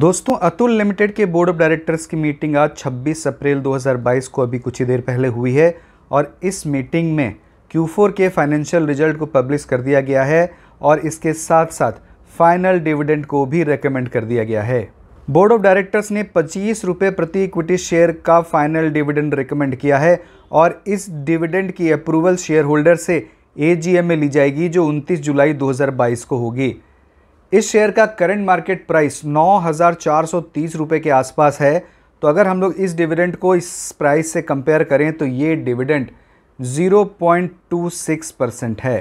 दोस्तों अतुल लिमिटेड के board of directors की मीटिंग आज 26 अप्रैल 2022 को अभी कुछ ही देर पहले हुई है और इस मीटिंग में Q4 के फाइनेंशियल रिजल्ट को पब्लिश कर दिया गया है और इसके साथ साथ फाइनल डिविडेंड को भी रेकमेंड कर दिया गया है बोर्ड ऑफ डायरेक्टर्स ने पच्चीस रुपये प्रति इक्विटी शेयर का फाइनल डिविडेंड रिकमेंड किया है और इस डिविडेंड की अप्रूवल शेयर होल्डर से ए में ली जाएगी जो 29 जुलाई 2022 को होगी इस शेयर का करंट मार्केट प्राइस नौ हज़ार चार सौ तीस रुपये के आसपास है तो अगर हम लोग इस डिविडेंड को इस प्राइस से कंपेयर करें तो ये डिविडेंड 0.26 परसेंट है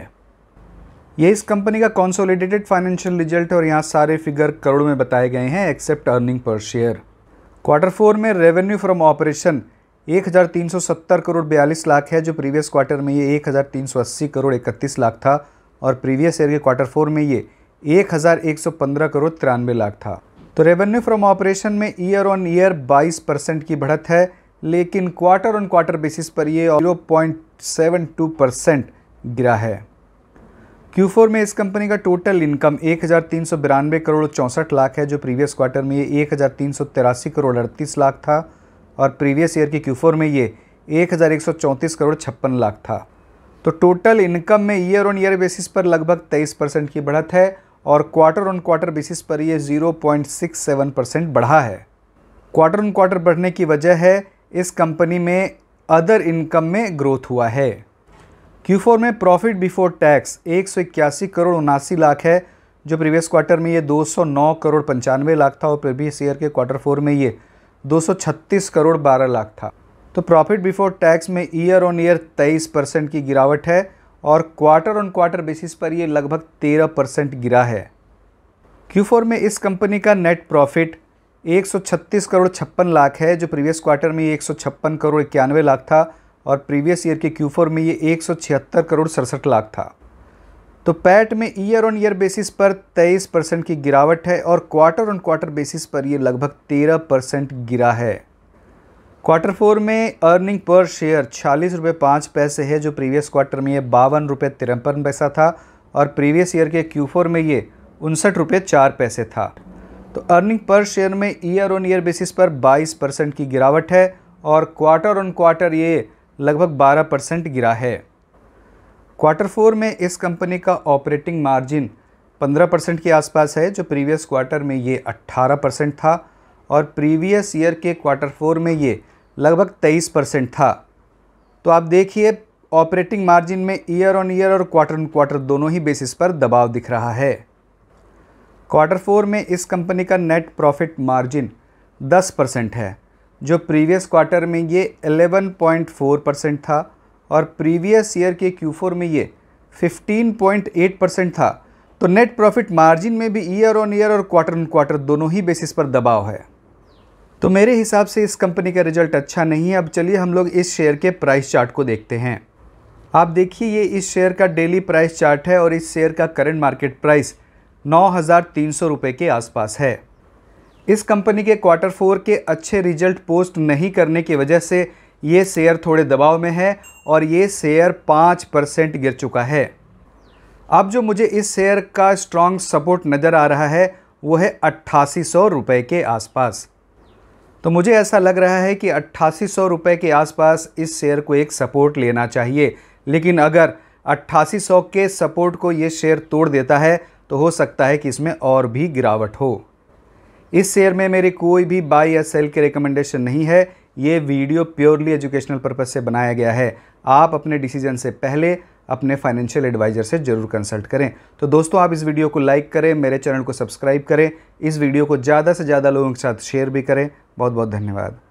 ये इस कंपनी का कॉन्सोलिडेटेड फाइनेंशियल रिजल्ट है और यहाँ सारे फिगर करोड़ में बताए गए हैं एक्सेप्ट अर्निंग पर शेयर क्वार्टर फोर में रेवेन्यू फ्रॉम ऑपरेशन 1370 करोड़ बयालीस लाख है जो प्रीवियस क्वार्टर में ये 1380 करोड़ 31 लाख था और प्रीवियस ईयर के क्वार्टर फोर में ये एक हज़ार एक सौ पंद्रह करोड़ तिरानवे लाख था तो रेवेन्यू फ्रॉम ऑपरेशन में ईयर ऑन ईयर बाईस परसेंट की बढ़त है लेकिन क्वार्टर ऑन क्वार्टर बेसिस पर ये zero point seven two percent गिरा है Q4 में इस कंपनी का टोटल इनकम एक करोड़ चौंसठ लाख है जो प्रीवियस क्वार्टर में ये एक करोड़ अड़तीस लाख था और प्रीवियस ईयर के Q4 में ये एक करोड़ छप्पन लाख था तो टोटल इनकम में ईयर ऑन ईयर बेसिस पर लगभग 23 परसेंट की बढ़त है और क्वार्टर ऑन क्वार्टर बेसिस पर ये 0.67 परसेंट बढ़ा है क्वार्टर ऑन क्वार्टर बढ़ने की वजह है इस कंपनी में अदर इनकम में ग्रोथ हुआ है Q4 में प्रॉफिट बिफोर टैक्स एक करोड़ उनासी लाख है जो प्रीवियस क्वार्टर में ये 209 करोड़ पंचानवे लाख था और प्रीवियस ईयर के क्वार्टर फोर में ये 236 करोड़ 12 लाख था तो प्रॉफिट बिफोर टैक्स में ईयर ऑन ईयर 23 परसेंट की गिरावट है और क्वार्टर ऑन क्वार्टर बेसिस पर ये लगभग 13 परसेंट गिरा है Q4 में इस कंपनी का नेट प्रॉफिट 136 करोड़ छप्पन लाख है जो प्रीवियस क्वार्टर में ये एक करोड़ इक्यानवे लाख था और प्रीवियस ईयर के Q4 में ये एक करोड़ सड़सठ लाख था तो पैट में ईयर ऑन ईयर बेसिस पर 23 परसेंट की गिरावट है और क्वार्टर ऑन क्वार्टर बेसिस पर ये लगभग 13 परसेंट गिरा है क्वार्टर फोर में अर्निंग पर शेयर छियालीस रुपये पाँच पैसे है जो प्रीवियस क्वार्टर में ये बावन रुपये तिरपन पैसा था और प्रीवियस ईयर के क्यू फोर में ये उनसठ रुपये चार पैसे था तो अर्निंग पर शेयर में ईयर ऑन ईयर बेसिस पर 22 परसेंट की गिरावट है और क्वार्टर ऑन क्वार्टर ये लगभग 12 परसेंट गिरा है क्वार्टर फोर में इस कंपनी का ऑपरेटिंग मार्जिन 15 परसेंट के आसपास है जो प्रीवियस क्वार्टर में ये 18 परसेंट था और प्रीवियस ईयर के क्वार्टर फोर में ये लगभग 23 परसेंट था तो आप देखिए ऑपरेटिंग मार्जिन में ईयर ऑन ईयर और क्वार्टर ऑन क्वार्टर दोनों ही बेसिस पर दबाव दिख रहा है क्वार्टर फोर में इस कंपनी का नेट प्रॉफिट मार्जिन 10 परसेंट है जो प्रीवियस क्वार्टर में ये 11.4 परसेंट था और प्रीवियस ईयर के फोर में ये 15.8 परसेंट था तो नेट प्रॉफिट मार्जिन में भी ईयर ऑन ईयर और क्वार्टर ऑन क्वार्टर दोनों ही बेसिस पर दबाव है तो मेरे हिसाब से इस कंपनी का रिजल्ट अच्छा नहीं है अब चलिए हम लोग इस शेयर के प्राइस चार्ट को देखते हैं आप देखिए ये इस शेयर का डेली प्राइस चार्ट है और इस शेयर का करंट मार्केट प्राइस नौ हज़ार के आसपास है इस कंपनी के क्वार्टर फोर के अच्छे रिजल्ट पोस्ट नहीं करने की वजह से ये शेयर थोड़े दबाव में है और ये शेयर पाँच परसेंट गिर चुका है अब जो मुझे इस शेयर का स्ट्रॉन्ग सपोर्ट नज़र आ रहा है वो है अट्ठासी सौ रुपये के आसपास तो मुझे ऐसा लग रहा है कि अट्ठासी सौ रुपये के आसपास इस शेयर को एक सपोर्ट लेना चाहिए लेकिन अगर अट्ठासी सौ के सपोर्ट को ये शेयर तोड़ देता है तो हो सकता है कि इसमें और भी गिरावट हो इस शेयर में मेरी कोई भी बाई या सेल की रिकमेंडेशन नहीं है ये वीडियो प्योरली एजुकेशनल पर्पज़ से बनाया गया है आप अपने डिसीजन से पहले अपने फाइनेंशियल एडवाइज़र से ज़रूर कंसल्ट करें तो दोस्तों आप इस वीडियो को लाइक करें मेरे चैनल को सब्सक्राइब करें इस वीडियो को ज़्यादा से ज़्यादा लोगों के साथ शेयर भी करें बहुत बहुत धन्यवाद